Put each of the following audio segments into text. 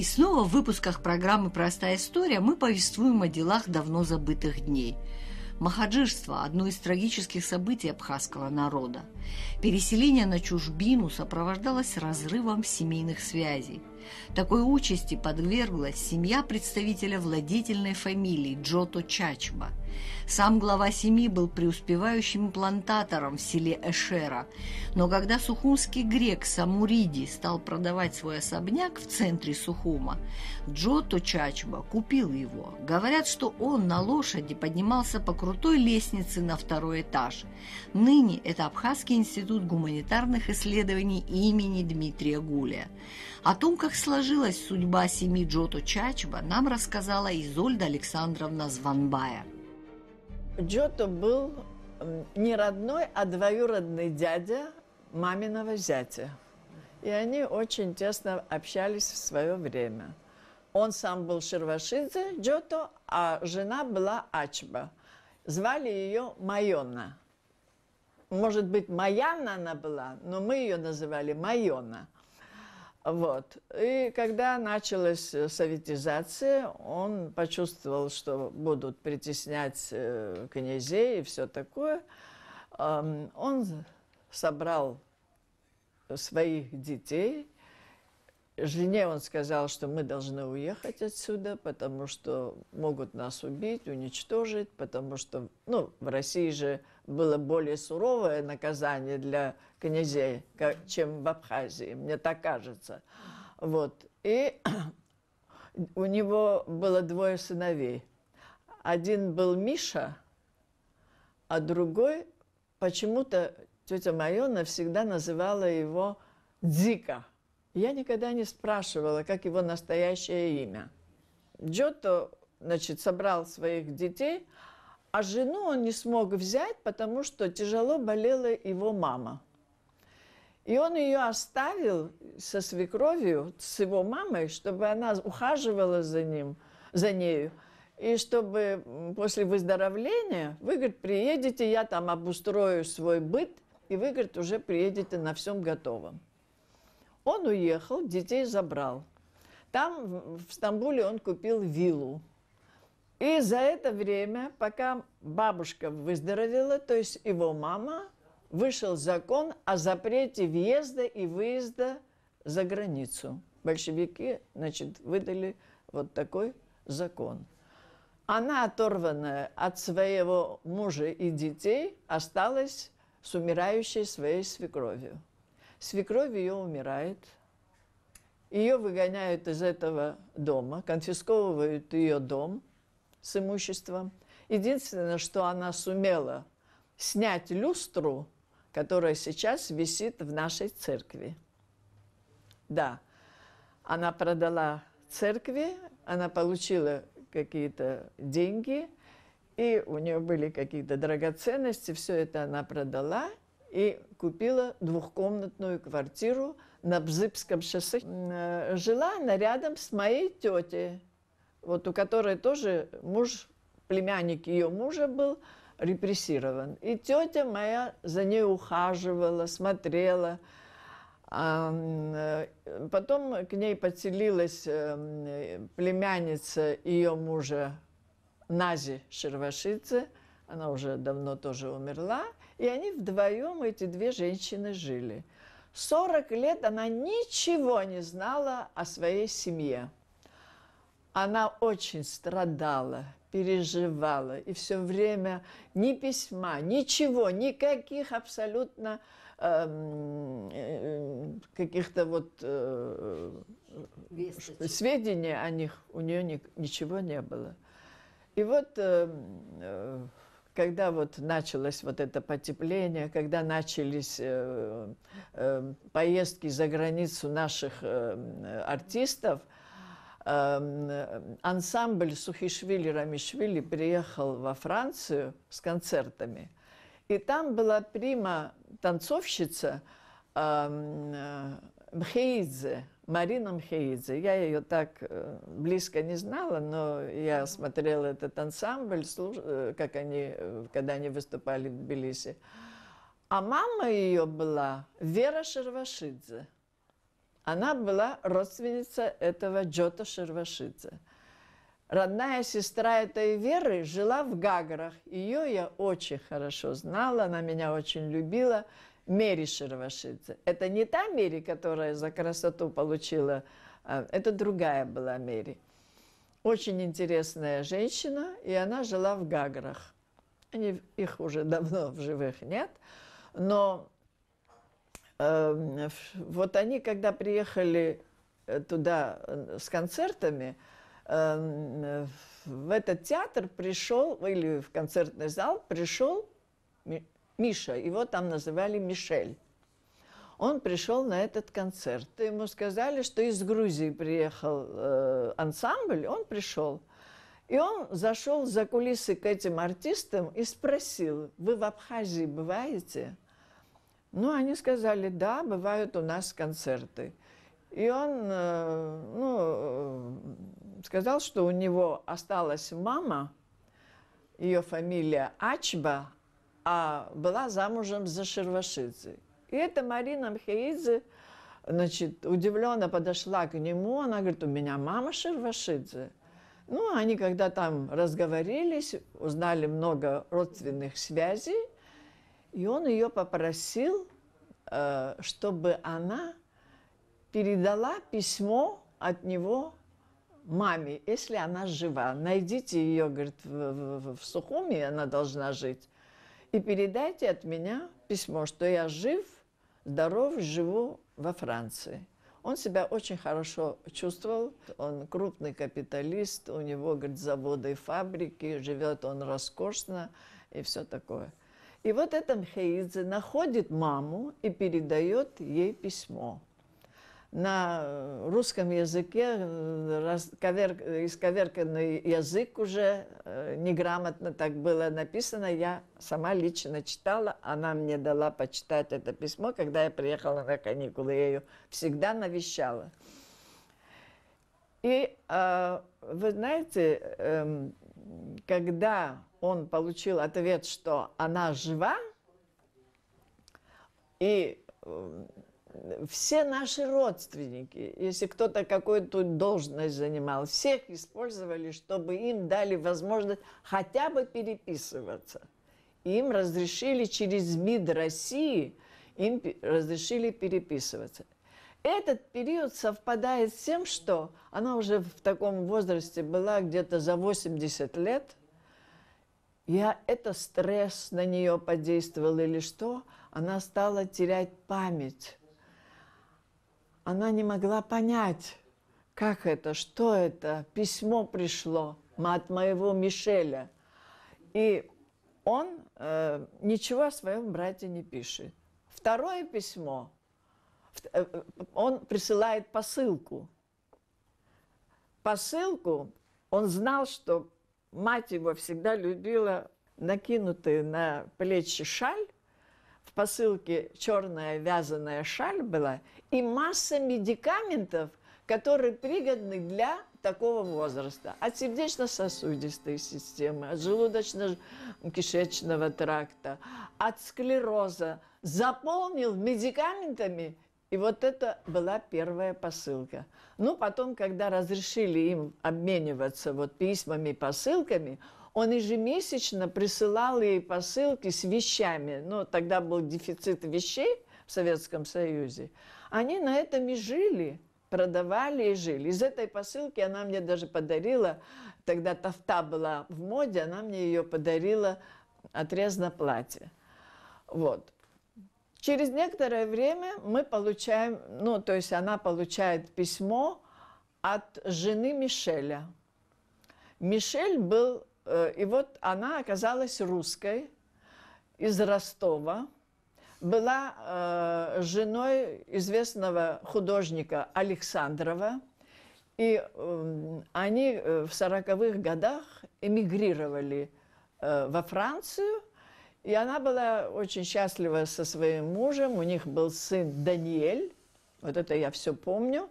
И снова в выпусках программы «Простая история» мы повествуем о делах давно забытых дней. Махаджирство – одно из трагических событий абхазского народа. Переселение на чужбину сопровождалось разрывом семейных связей – такой участи подверглась семья представителя владительной фамилии Джото Чачба. Сам глава семьи был преуспевающим плантатором в селе Эшера, но когда сухумский грек Самуриди стал продавать свой особняк в центре Сухума, Джото Чачба купил его. Говорят, что он на лошади поднимался по крутой лестнице на второй этаж. Ныне это Абхазский институт гуманитарных исследований имени Дмитрия Гуля. О том, как как сложилась судьба семьи Джото Чачба, нам рассказала Изольда Александровна Званбая. Джото был не родной, а двоюродный дядя маминого зятя. И они очень тесно общались в свое время. Он сам был Шервашидзе, Джото, а жена была Ачба. Звали ее Майона. Может быть, Маяна она была, но мы ее называли Майона – вот. И когда началась э, советизация, он почувствовал, что будут притеснять э, князей и все такое. он собрал своих детей – Жене он сказал, что мы должны уехать отсюда, потому что могут нас убить, уничтожить, потому что ну, в России же было более суровое наказание для князей, как, чем в Абхазии, мне так кажется. Вот. И у него было двое сыновей. Один был Миша, а другой почему-то тетя Майона всегда называла его Дзика – я никогда не спрашивала, как его настоящее имя. Джотто, значит, собрал своих детей, а жену он не смог взять, потому что тяжело болела его мама. И он ее оставил со свекровью, с его мамой, чтобы она ухаживала за ним, за нею. И чтобы после выздоровления, вы, говорит, приедете, я там обустрою свой быт, и вы, говорит, уже приедете на всем готовом. Он уехал, детей забрал. Там, в Стамбуле, он купил виллу. И за это время, пока бабушка выздоровела, то есть его мама, вышел закон о запрете въезда и выезда за границу. Большевики, значит, выдали вот такой закон. Она, оторванная от своего мужа и детей, осталась с умирающей своей свекровью. Свекровь ее умирает. Ее выгоняют из этого дома, конфисковывают ее дом с имуществом. Единственное, что она сумела снять люстру, которая сейчас висит в нашей церкви. Да, она продала церкви, она получила какие-то деньги, и у нее были какие-то драгоценности, все это она продала, и купила двухкомнатную квартиру на Бзыбском шоссе. Э, жила она рядом с моей тетей, вот у которой тоже муж, племянник ее мужа был репрессирован. И тетя моя за ней ухаживала, смотрела. Э, потом к ней подселилась эм, племянница ее мужа Нази Шервашидзе, она уже давно тоже умерла, и они вдвоем, эти две женщины, жили. 40 лет она ничего не знала о своей семье. Она очень страдала, переживала, и все время ни письма, ничего, никаких абсолютно эм, э, каких-то вот э, сведений о них у нее ни, ничего не было. И вот эм, э, когда вот началось вот это потепление, когда начались э, э, поездки за границу наших э, артистов, э, ансамбль Сухишвили Рамишвили приехал во Францию с концертами. И там была прима танцовщица э, Мхеидзе, Марина Мхеидзе. Я ее так э, близко не знала, но я смотрела этот ансамбль, э, как они, э, когда они выступали в Тбилиси. А мама ее была Вера Шервашидзе. Она была родственница этого Джота Шервашидзе. Родная сестра этой Веры жила в Гаграх. Ее я очень хорошо знала, она меня очень любила. Мери Шервашидзе. Это не та Мери, которая за красоту получила, а, это другая была Мери. Очень интересная женщина, и она жила в Гаграх. Они, их уже давно в живых нет, но э, вот они, когда приехали э, туда э, с концертами, э, в этот театр пришел, или в концертный зал пришел Миша, его там называли Мишель. Он пришел на этот концерт. Ему сказали, что из Грузии приехал э, ансамбль, он пришел. И он зашел за кулисы к этим артистам и спросил, вы в Абхазии бываете? Ну, они сказали, да, бывают у нас концерты. И он э, ну, э, сказал, что у него осталась мама, ее фамилия Ачба, а была замужем за Шервашидзе. И эта Марина Мхеидзе значит, удивленно подошла к нему, она говорит, у меня мама Шервашидзе. Ну, они когда там разговорились, узнали много родственных связей, и он ее попросил, э, чтобы она передала письмо от него маме, если она жива. Найдите ее, говорит, в, в, в Сухуми она должна жить и передайте от меня письмо, что я жив, здоров, живу во Франции. Он себя очень хорошо чувствовал. Он крупный капиталист, у него, говорит, заводы и фабрики, живет он роскошно и все такое. И вот этот Хеидзе находит маму и передает ей письмо на русском языке э, расковер, исковерканный язык уже э, неграмотно так было написано. Я сама лично читала, она мне дала почитать это письмо, когда я приехала на каникулы, я ее всегда навещала. И э, вы знаете, эм, когда он получил ответ, что она жива, и все наши родственники, если кто-то какую-то должность занимал, всех использовали, чтобы им дали возможность хотя бы переписываться. Им разрешили через МИД России, им разрешили переписываться. Этот период совпадает с тем, что она уже в таком возрасте была где-то за 80 лет. Я, это стресс на нее подействовал или что, она стала терять память она не могла понять, как это, что это, письмо пришло от моего Мишеля. И он э, ничего о своем брате не пишет. Второе письмо, э, он присылает посылку. Посылку, он знал, что мать его всегда любила накинутые на плечи шаль, в посылке черная вязаная шаль была и масса медикаментов, которые пригодны для такого возраста. От сердечно-сосудистой системы, от желудочно-кишечного тракта, от склероза. Заполнил медикаментами и вот это была первая посылка. Ну, потом, когда разрешили им обмениваться вот письмами, посылками, он ежемесячно присылал ей посылки с вещами. Ну, тогда был дефицит вещей в Советском Союзе. Они на этом и жили продавали и жили. Из этой посылки она мне даже подарила, тогда тофта была в моде, она мне ее подарила отрез на платье. Вот. Через некоторое время мы получаем, ну, то есть она получает письмо от жены Мишеля. Мишель был Э, и вот она оказалась русской, из Ростова, была э, женой известного художника Александрова. И э, они в сороковых годах эмигрировали во Францию. И она была очень счастлива со своим мужем. У них был сын Даниэль. Вот это я все помню.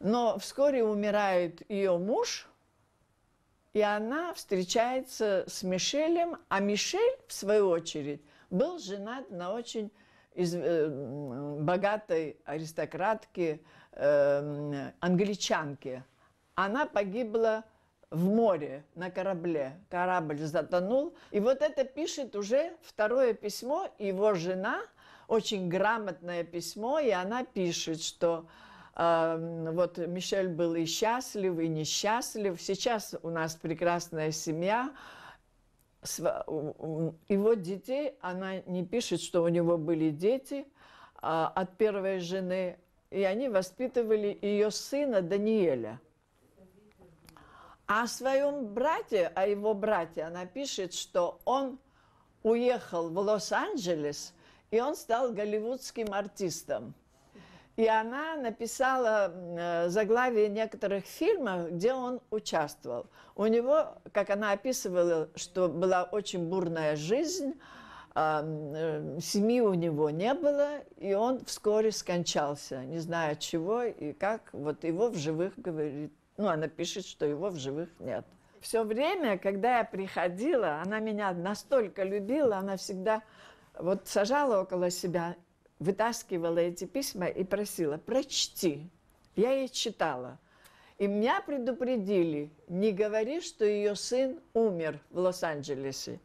Но вскоре умирает ее муж – и она встречается с Мишелем, а Мишель, в свою очередь, был женат на очень из, э, богатой аристократке, э, англичанке. Она погибла в море на корабле. Корабль затонул. И вот это пишет уже второе письмо его жена, очень грамотное письмо, и она пишет, что вот Мишель был и счастлив, и несчастлив. Сейчас у нас прекрасная семья. Его детей, она не пишет, что у него были дети а, от первой жены, и они воспитывали ее сына Даниэля. А о своем брате, о его брате она пишет, что он уехал в Лос-Анджелес, и он стал голливудским артистом. И она написала э, заглавие некоторых фильмов, где он участвовал. У него, как она описывала, что была очень бурная жизнь, а, э, семьи у него не было, и он вскоре скончался, не зная чего и как. Вот его в живых, говорит, ну, она пишет, что его в живых нет. Все время, когда я приходила, она меня настолько любила, она всегда вот сажала около себя вытаскивала эти письма и просила, прочти. Я ей читала. И меня предупредили, не говори, что ее сын умер в Лос-Анджелесе.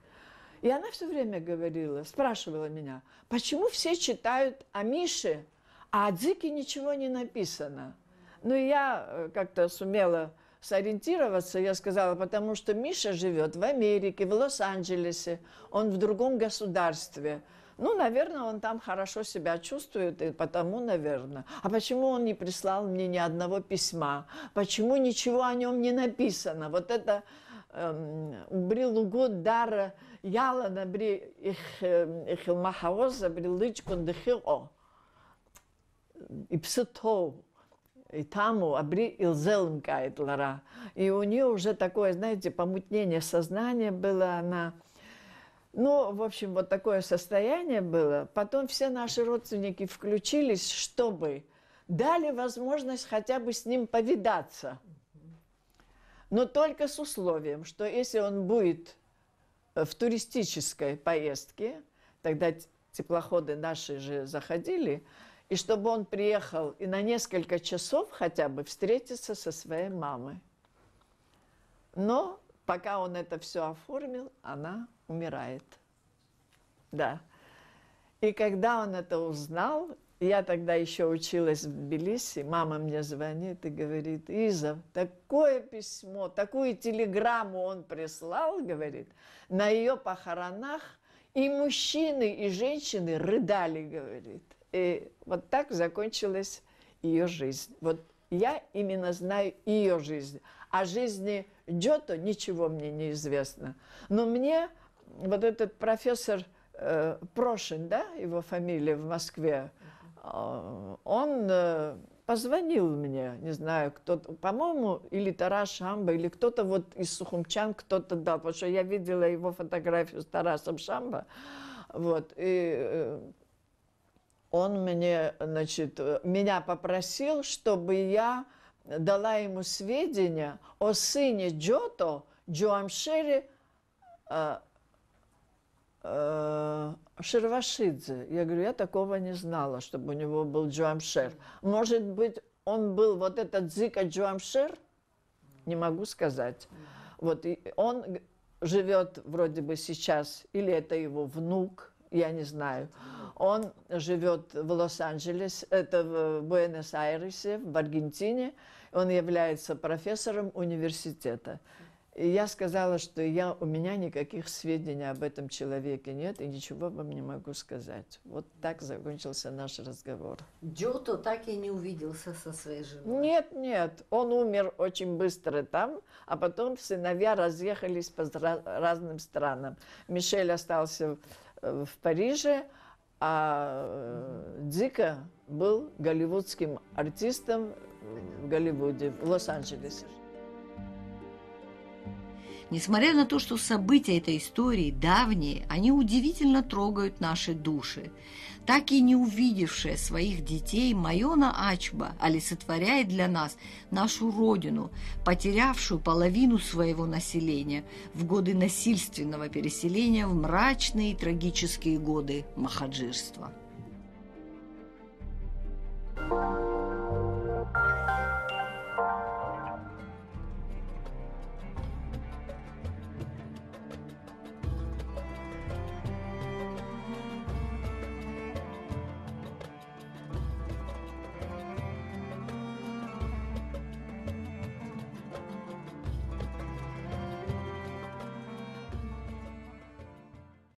И она все время говорила, спрашивала меня, почему все читают о Мише, а о Дзике ничего не написано. Ну, я э, как-то сумела сориентироваться, я сказала, потому что Миша живет в Америке, в Лос-Анджелесе, он в другом государстве – ну, наверное, он там хорошо себя чувствует, и потому, наверное. А почему он не прислал мне ни одного письма? Почему ничего о нем не написано? Вот это эм, брилугу дара яла на бри ихилмахаоза эм, брилычкун дыхио и псытов и таму абри илзелм кайтлара. И у нее уже такое, знаете, помутнение сознания было, она ну, в общем, вот такое состояние было. Потом все наши родственники включились, чтобы дали возможность хотя бы с ним повидаться. Но только с условием, что если он будет э, в туристической поездке, тогда теплоходы наши же заходили, и чтобы он приехал и на несколько часов хотя бы встретиться со своей мамой. Но Пока он это все оформил, она умирает. Да. И когда он это узнал, я тогда еще училась в Тбилиси, мама мне звонит и говорит, Иза, такое письмо, такую телеграмму он прислал, говорит, на ее похоронах и мужчины, и женщины рыдали, говорит. И вот так закончилась ее жизнь. Вот я именно знаю ее жизнь. О жизни Джото ничего мне не известно. Но мне вот этот профессор э, Прошин, да, его фамилия в Москве, э, он э, позвонил мне, не знаю, кто-то, по-моему, или Тарас Шамба, или кто-то вот из Сухумчан кто-то дал, потому что я видела его фотографию с Тарасом Шамба, вот, и э, он мне, значит, э, меня попросил, чтобы я дала ему сведения о сыне Джото, Джоамшере э, э, Шервашидзе. Я говорю, я такого не знала, чтобы у него был Джоамшер. Может быть, он был вот этот Зика Джоамшер? Не могу сказать. Вот он живет вроде бы сейчас, или это его внук, я не знаю. Он живет в Лос-Анджелесе, это э, в Буэнос-Айресе, в Аргентине. Он является профессором университета. И я сказала, что я, у меня никаких сведений об этом человеке нет, и ничего вам не могу сказать. Вот так закончился наш разговор. Джото так и не увиделся со своей женой? Нет, нет. Он умер очень быстро там, а потом сыновья разъехались по разным странам. Мишель остался э, в Париже, а Дика был голливудским артистом в Голливуде, в Лос-Анджелесе. Несмотря на то, что события этой истории давние, они удивительно трогают наши души. Так и не увидевшая своих детей, Майона Ачба олицетворяет для нас нашу родину, потерявшую половину своего населения в годы насильственного переселения в мрачные и трагические годы махаджирства.